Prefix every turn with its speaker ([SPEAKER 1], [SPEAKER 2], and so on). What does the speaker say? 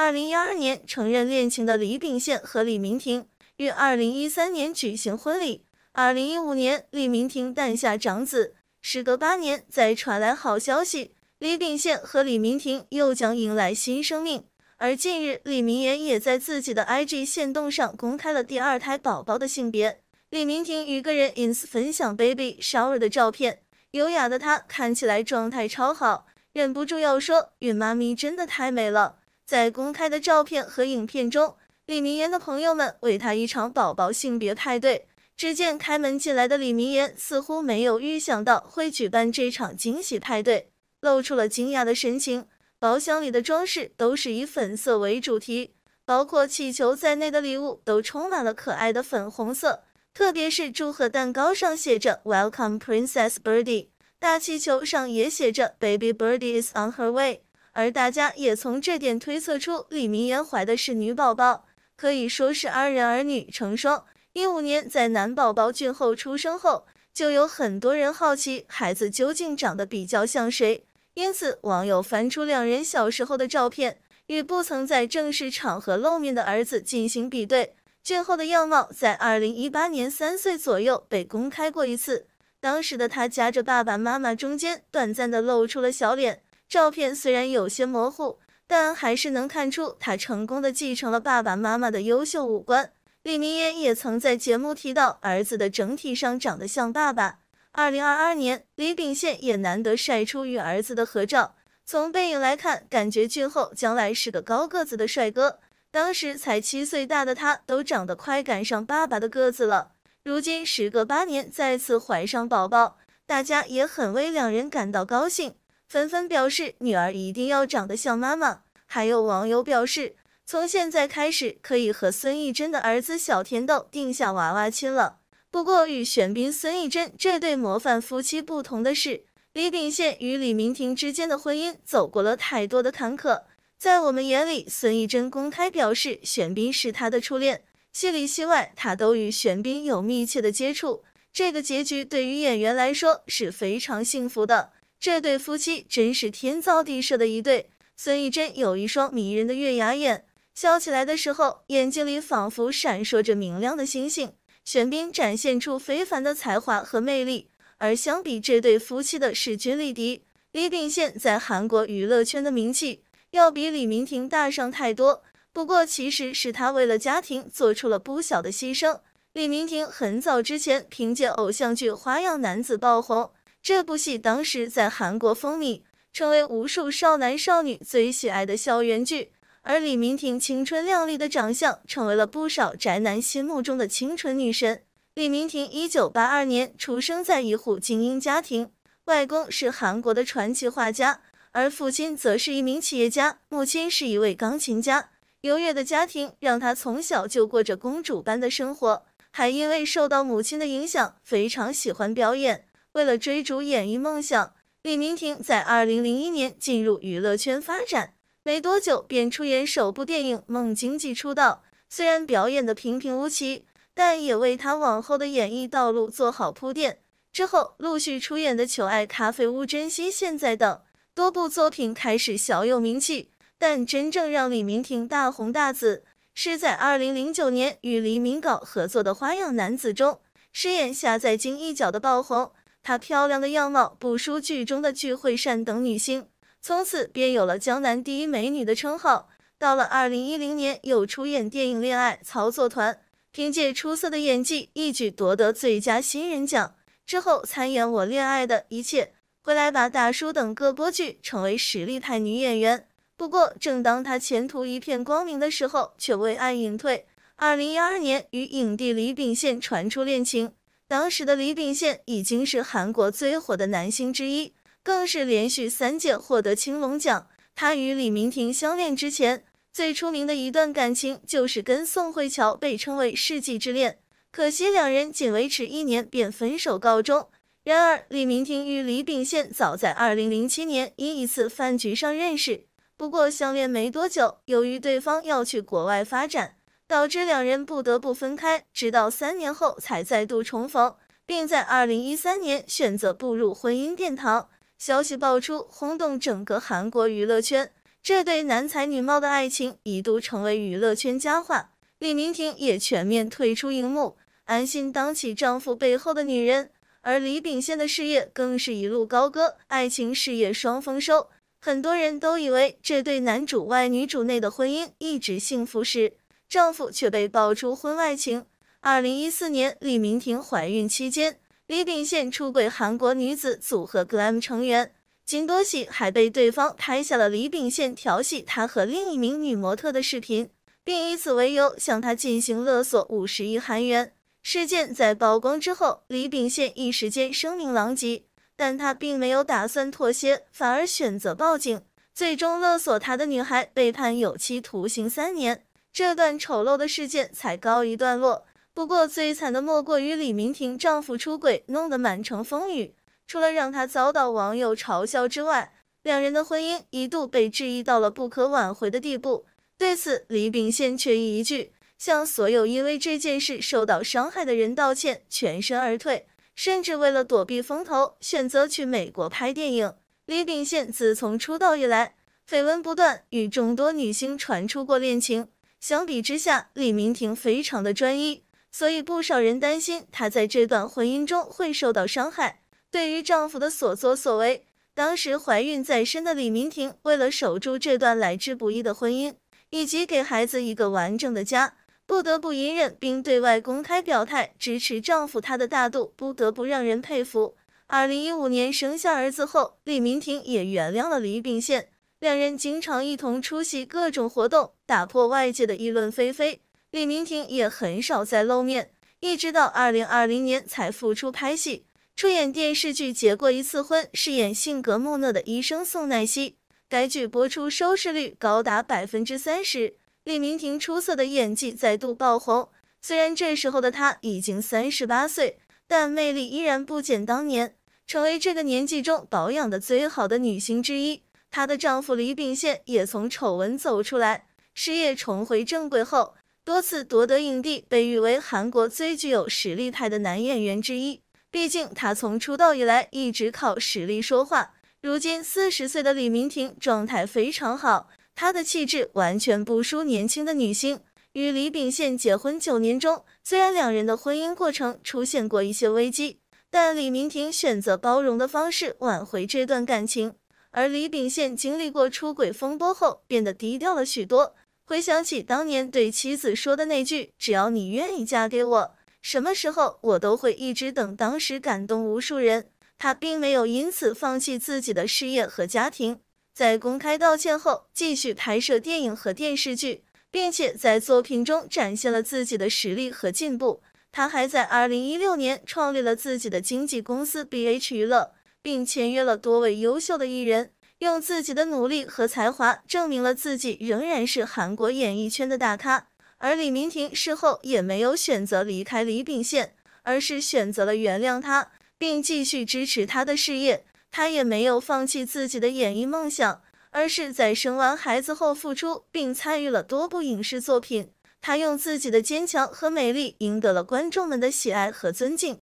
[SPEAKER 1] 二零一二年承认恋情的李秉宪和李明婷于二零一三年举行婚礼。二零一五年李明婷诞下长子，时隔八年再传来好消息，李秉宪和李明婷又将迎来新生命。而近日李明言也在自己的 IG 线洞上公开了第二胎宝宝的性别。李明婷与个人 ins 分享 baby shower 的照片，优雅的她看起来状态超好，忍不住要说孕妈咪真的太美了。在公开的照片和影片中，李明源的朋友们为他一场宝宝性别派对。只见开门进来的李明源似乎没有预想到会举办这场惊喜派对，露出了惊讶的神情。包厢里的装饰都是以粉色为主题，包括气球在内的礼物都充满了可爱的粉红色。特别是祝贺蛋糕上写着 Welcome Princess Birdie，大气球上也写着 Baby Birdie is on her way。而大家也从这点推测出李明源怀的是女宝宝，可以说是二人儿女成双。一五年在男宝宝俊后出生后，就有很多人好奇孩子究竟长得比较像谁，因此网友翻出两人小时候的照片，与不曾在正式场合露面的儿子进行比对。俊后的样貌在二零一八年三岁左右被公开过一次，当时的他夹着爸爸妈妈中间，短暂的露出了小脸。照片虽然有些模糊，但还是能看出他成功的继承了爸爸妈妈的优秀五官。李明嫣也曾在节目提到，儿子的整体上长得像爸爸。二零二二年，李秉宪也难得晒出与儿子的合照，从背影来看，感觉俊厚将来是个高个子的帅哥。当时才七岁大的他都长得快赶上爸爸的个子了。如今时隔八年再次怀上宝宝，大家也很为两人感到高兴。纷纷表示女儿一定要长得像妈妈。还有网友表示，从现在开始可以和孙艺珍的儿子小甜豆定下娃娃亲了。不过，与玄彬、孙艺珍这对模范夫妻不同的是，李秉宪与李明婷之间的婚姻走过了太多的坎坷。在我们眼里，孙艺珍公开表示玄彬是她的初恋，戏里戏外他都与玄彬有密切的接触。这个结局对于演员来说是非常幸福的。这对夫妻真是天造地设的一对。孙艺珍有一双迷人的月牙眼，笑起来的时候，眼睛里仿佛闪烁着明亮的星星。玄彬展现出非凡的才华和魅力。而相比这对夫妻的势均力敌，李秉宪在韩国娱乐圈的名气要比李明婷大上太多。不过，其实是他为了家庭做出了不小的牺牲。李明婷很早之前凭借偶像剧《花样男子》爆红。这部戏当时在韩国风靡，成为无数少男少女最喜爱的校园剧。而李明婷青春靓丽的长相，成为了不少宅男心目中的清纯女神。李明婷一九八二年出生在一户精英家庭，外公是韩国的传奇画家，而父亲则是一名企业家，母亲是一位钢琴家。优越的家庭让她从小就过着公主般的生活，还因为受到母亲的影响，非常喜欢表演。为了追逐演艺梦想，李明婷在二零零一年进入娱乐圈发展，没多久便出演首部电影《梦经济》出道。虽然表演的平平无奇，但也为她往后的演艺道路做好铺垫。之后陆续出演的《求爱咖啡屋》《珍惜现在》等多部作品开始小有名气，但真正让李明婷大红大紫是在二零零九年与黎明搞合作的《花样男子》中饰演夏在京一角的爆红。她漂亮的样貌不输剧中的聚惠善等女星，从此便有了“江南第一美女”的称号。到了二零一零年，又出演电影《恋爱操作团》，凭借出色的演技一举夺得最佳新人奖。之后参演《我恋爱的一切》、《回来吧大叔》等各播剧，成为实力派女演员。不过，正当她前途一片光明的时候，却为爱隐退。二零一二年，与影帝李秉宪传出恋情。当时的李秉宪已经是韩国最火的男星之一，更是连续三届获得青龙奖。他与李明婷相恋之前，最出名的一段感情就是跟宋慧乔被称为世纪之恋，可惜两人仅维持一年便分手告终。然而，李明婷与李秉宪早在2007年因一次饭局上认识，不过相恋没多久，由于对方要去国外发展。导致两人不得不分开，直到三年后才再度重逢，并在二零一三年选择步入婚姻殿堂。消息爆出，轰动整个韩国娱乐圈。这对男才女貌的爱情一度成为娱乐圈佳话。李明婷也全面退出荧幕，安心当起丈夫背后的女人。而李秉宪的事业更是一路高歌，爱情事业双丰收。很多人都以为这对男主外女主内的婚姻一直幸福时。丈夫却被爆出婚外情。二零一四年，李明婷怀孕期间，李秉宪出轨韩国女子组合 GLAM 成员金多喜，还被对方拍下了李秉宪调戏她和另一名女模特的视频，并以此为由向她进行勒索五十亿韩元。事件在曝光之后，李秉宪一时间声名狼藉，但他并没有打算妥协，反而选择报警，最终勒索他的女孩被判有期徒刑三年。这段丑陋的事件才告一段落。不过最惨的莫过于李明婷丈夫出轨，弄得满城风雨。除了让她遭到网友嘲笑之外，两人的婚姻一度被质疑到了不可挽回的地步。对此，李秉宪却一句向所有因为这件事受到伤害的人道歉，全身而退，甚至为了躲避风头，选择去美国拍电影。李秉宪自从出道以来，绯闻不断，与众多女星传出过恋情。相比之下，李明婷非常的专一，所以不少人担心她在这段婚姻中会受到伤害。对于丈夫的所作所为，当时怀孕在身的李明婷为了守住这段来之不易的婚姻，以及给孩子一个完整的家，不得不隐忍，并对外公开表态支持丈夫。她的大度不得不让人佩服。二零一五年生下儿子后，李明婷也原谅了李秉宪。两人经常一同出席各种活动，打破外界的议论。纷纷。李明婷也很少再露面，一直到二零二零年才复出拍戏，出演电视剧《结过一次婚》，饰演性格木讷的医生宋奈希。该剧播出收视率高达百分之三十，李明婷出色的演技再度爆红。虽然这时候的她已经三十八岁，但魅力依然不减当年，成为这个年纪中保养的最好的女星之一。她的丈夫李秉宪也从丑闻走出来，事业重回正轨后，多次夺得影帝，被誉为韩国最具有实力派的男演员之一。毕竟他从出道以来一直靠实力说话。如今四十岁的李明婷状态非常好，她的气质完全不输年轻的女星。与李秉宪结婚九年中，虽然两人的婚姻过程出现过一些危机，但李明婷选择包容的方式挽回这段感情。而李秉宪经历过出轨风波后，变得低调了许多。回想起当年对妻子说的那句“只要你愿意嫁给我，什么时候我都会一直等”，当时感动无数人。他并没有因此放弃自己的事业和家庭，在公开道歉后，继续拍摄电影和电视剧，并且在作品中展现了自己的实力和进步。他还在2016年创立了自己的经纪公司 BH 娱乐。并签约了多位优秀的艺人，用自己的努力和才华证明了自己仍然是韩国演艺圈的大咖。而李明婷事后也没有选择离开李秉宪，而是选择了原谅他，并继续支持他的事业。他也没有放弃自己的演艺梦想，而是在生完孩子后复出，并参与了多部影视作品。他用自己的坚强和美丽赢得了观众们的喜爱和尊敬。